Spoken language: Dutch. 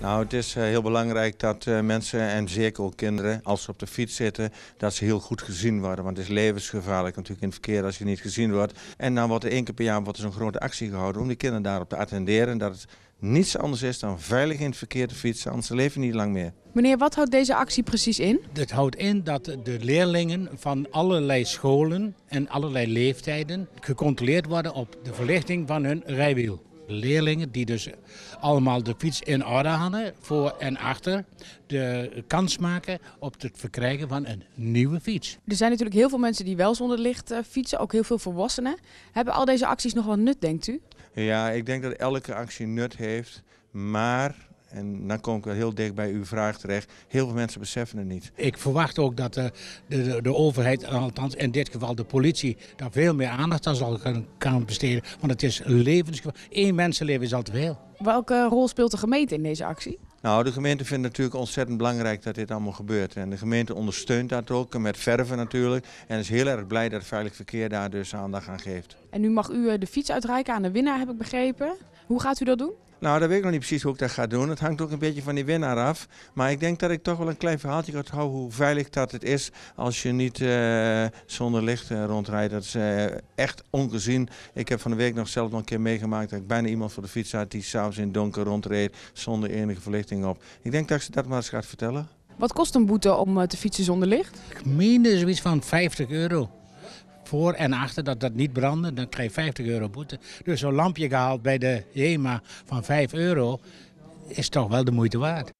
Nou, het is eh, heel belangrijk dat eh, mensen en zeker ook kinderen, als ze op de fiets zitten, dat ze heel goed gezien worden. Want het is levensgevaarlijk natuurlijk in het verkeer als je niet gezien wordt. En dan wordt er één keer per jaar wordt er zo'n grote actie gehouden om die kinderen daarop te attenderen. dat het niets anders is dan veilig in het verkeer te fietsen, anders leven niet lang meer. Meneer, wat houdt deze actie precies in? Het houdt in dat de leerlingen van allerlei scholen en allerlei leeftijden gecontroleerd worden op de verlichting van hun rijwiel leerlingen die dus allemaal de fiets in orde hadden, voor en achter, de kans maken op het verkrijgen van een nieuwe fiets. Er zijn natuurlijk heel veel mensen die wel zonder licht eh, fietsen, ook heel veel volwassenen. Hebben al deze acties nog wel nut, denkt u? Ja, ik denk dat elke actie nut heeft, maar en dan kom ik wel heel dicht bij uw vraag terecht. Heel veel mensen beseffen het niet. Ik verwacht ook dat eh, de, de, de overheid, althans in dit geval de politie, daar veel meer aandacht aan zal gaan besteden. Want het is levensgevaarlijk. Eén mensenleven is al te veel. Welke rol speelt de gemeente in deze actie? Nou, de gemeente vindt het natuurlijk ontzettend belangrijk dat dit allemaal gebeurt. En de gemeente ondersteunt dat ook, met verven natuurlijk. En is heel erg blij dat het veilig verkeer daar dus aandacht aan geeft. En nu mag u eh, de fiets uitreiken aan de winnaar, heb ik begrepen. Hoe gaat u dat doen? Nou, dat weet ik nog niet precies hoe ik dat ga doen. Het hangt ook een beetje van die winnaar af. Maar ik denk dat ik toch wel een klein verhaaltje kan houden hoe veilig dat het is als je niet eh, zonder licht eh, rondrijdt. Dat is eh, echt ongezien. Ik heb van de week nog zelf nog een keer meegemaakt dat ik bijna iemand voor de fiets had die s'avonds in het donker rondreed zonder enige verlichting op. Ik denk dat ik ze dat maar eens gaat vertellen. Wat kost een boete om te fietsen zonder licht? Ik meen zoiets van 50 euro voor en achter, dat dat niet brandde. Dan krijg je 50 euro boete. Dus zo'n lampje gehaald bij de Jema van 5 euro is toch wel de moeite waard.